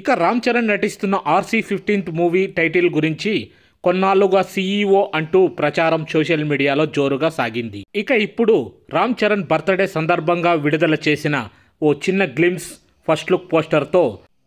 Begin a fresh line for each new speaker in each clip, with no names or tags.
ఇక రామ్ చరణ్ నటిస్తున్న RC fifteenth movie title గురించి కొన్నాళ్లుగా సీఈఓ అంటూ ప్రచారం సోషల్ మీడియాలో జోరుగా సాగింది ఇక ఇప్పుడు రామ్ చరణ్ బర్త్డే సందర్భంగా విడుదల చేసిన ఓ చిన్న గ్లిమ్స్ ఫస్ట్ లుక్ పోస్టర్తో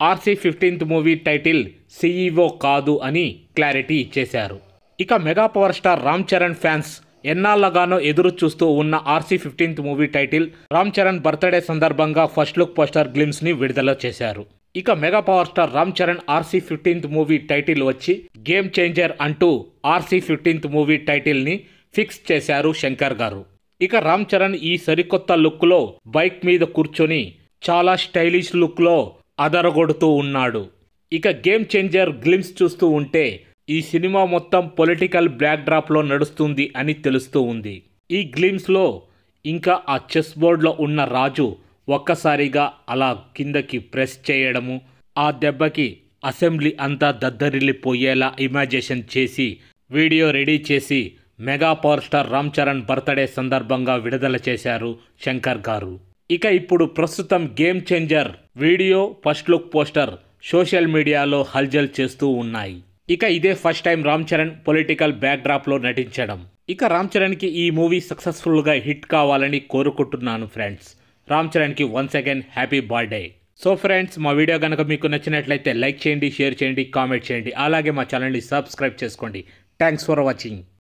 RC fifteenth movie title CEO కాదు అని క్లారిటీ ఇచ్చేశారు ఇక mega power star Ram Charan fans ఎన్నాళ్ళగానో ఎదురు చూస్తూ ఉన్న RC fifteenth movie title Ram Charan birthday సందర్భంగా ఫస్ట్ లుక్ పోస్టర్ గ్లిమ్స్ని విడుదల చేశారు ఇక mega power star Ram Charan RC fifteenth movie title వచ్చి గేమ్ చేంజర్ అంటూ ఆర్సీ ఫిఫ్టీన్త్ మూవీ టైటిల్ని ఫిక్స్ చేశారు శంకర్ గారు ఇక రామ్ చరణ్ ఈ సరికొత్త లుక్లో బైక్ మీద కూర్చొని చాలా స్టైలిష్ లుక్లో అదరగొడుతూ ఉన్నాడు ఇక గేమ్ చేంజర్ గ్లిమ్స్ చూస్తూ ఉంటే ఈ సినిమా మొత్తం పొలిటికల్ బ్లాక్ డ్రాప్లో నడుస్తుంది అని తెలుస్తూ ఉంది ఈ గ్లిమ్స్లో ఇంకా ఆ చెస్ బోర్డ్లో ఉన్న రాజు ఒక్కసారిగా అలా కిందకి ప్రెస్ చేయడము ఆ దెబ్బకి అసెంబ్లీ అంతా దద్దరిల్లిపోయేలా ఇమాజినేషన్ చేసి వీడియో రెడీ చేసి mega power star Ram Charan birthday సందర్భంగా విడుదల చేశారు శంకర్ గారు ఇక ఇప్పుడు ప్రస్తుతం game changer video first look poster social మీడియాలో హల్జల్ చేస్తూ ఉన్నాయి ఇక ఇదే first time Ram Charan political బ్యాక్డ్రాప్లో నటించడం ఇక రామ్ చరణ్కి ఈ మూవీ సక్సెస్ఫుల్గా హిట్ కావాలని కోరుకుంటున్నాను ఫ్రెండ్స్ రామ్ చరణ్కి once again happy birthday so friends మా వీడియో కనుక మీకు నచ్చినట్లయితే లైక్ చేయండి షేర్ చేయండి కామెంట్ చేయండి అలాగే మా ఛానల్ని సబ్స్క్రైబ్ చేసుకోండి థ్యాంక్స్ ఫర్ వాచింగ్